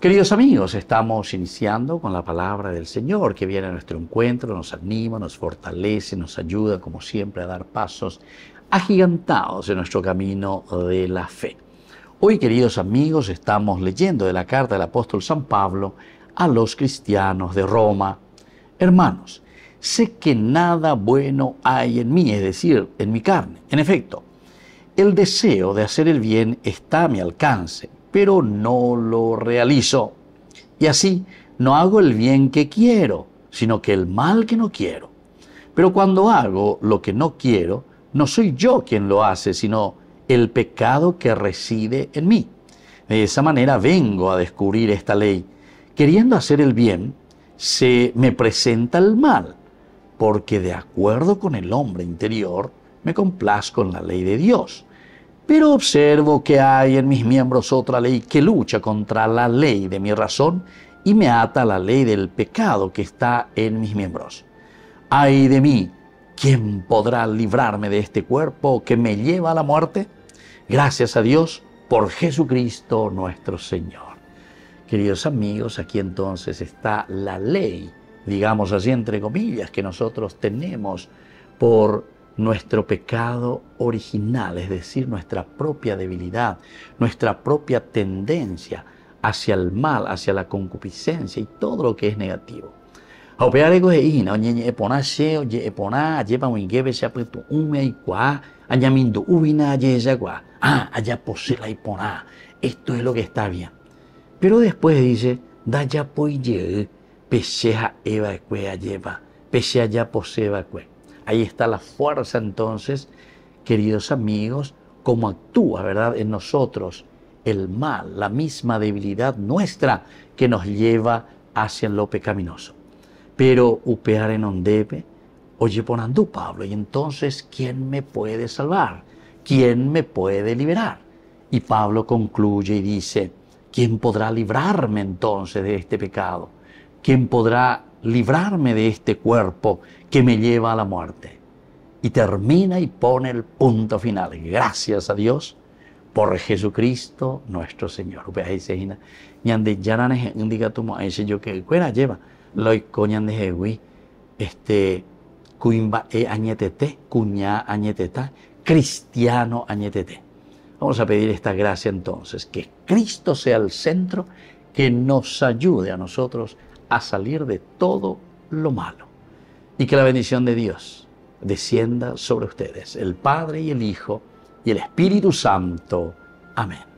Queridos amigos, estamos iniciando con la palabra del Señor que viene a nuestro encuentro, nos anima, nos fortalece, nos ayuda como siempre a dar pasos agigantados en nuestro camino de la fe. Hoy, queridos amigos, estamos leyendo de la carta del apóstol San Pablo a los cristianos de Roma. Hermanos, sé que nada bueno hay en mí, es decir, en mi carne. En efecto, el deseo de hacer el bien está a mi alcance pero no lo realizo. Y así no hago el bien que quiero, sino que el mal que no quiero. Pero cuando hago lo que no quiero, no soy yo quien lo hace, sino el pecado que reside en mí. De esa manera vengo a descubrir esta ley. Queriendo hacer el bien, se me presenta el mal, porque de acuerdo con el hombre interior, me complazco en la ley de Dios pero observo que hay en mis miembros otra ley que lucha contra la ley de mi razón y me ata la ley del pecado que está en mis miembros. ¡Ay de mí! ¿Quién podrá librarme de este cuerpo que me lleva a la muerte? Gracias a Dios por Jesucristo nuestro Señor. Queridos amigos, aquí entonces está la ley, digamos así entre comillas, que nosotros tenemos por nuestro pecado original, es decir, nuestra propia debilidad, nuestra propia tendencia hacia el mal, hacia la concupiscencia y todo lo que es negativo. Esto es lo que está bien. Pero después dice, da ya poille, pues peseja eva lleva, pesea ya poseba Ahí está la fuerza entonces, queridos amigos, cómo actúa, ¿verdad?, en nosotros el mal, la misma debilidad nuestra que nos lleva hacia lo pecaminoso. Pero upear en debe, oye ponandú, Pablo, y entonces, ¿quién me puede salvar? ¿Quién me puede liberar? Y Pablo concluye y dice, ¿quién podrá librarme entonces de este pecado? ¿quién podrá librarme de este cuerpo que me lleva a la muerte? Y termina y pone el punto final. Gracias a Dios por Jesucristo nuestro Señor. que lleva este cuimba eh, añetete cuña cristiano añetete. Vamos a pedir esta gracia entonces, que Cristo sea el centro que nos ayude a nosotros a salir de todo lo malo. Y que la bendición de Dios descienda sobre ustedes, el Padre y el Hijo y el Espíritu Santo. Amén.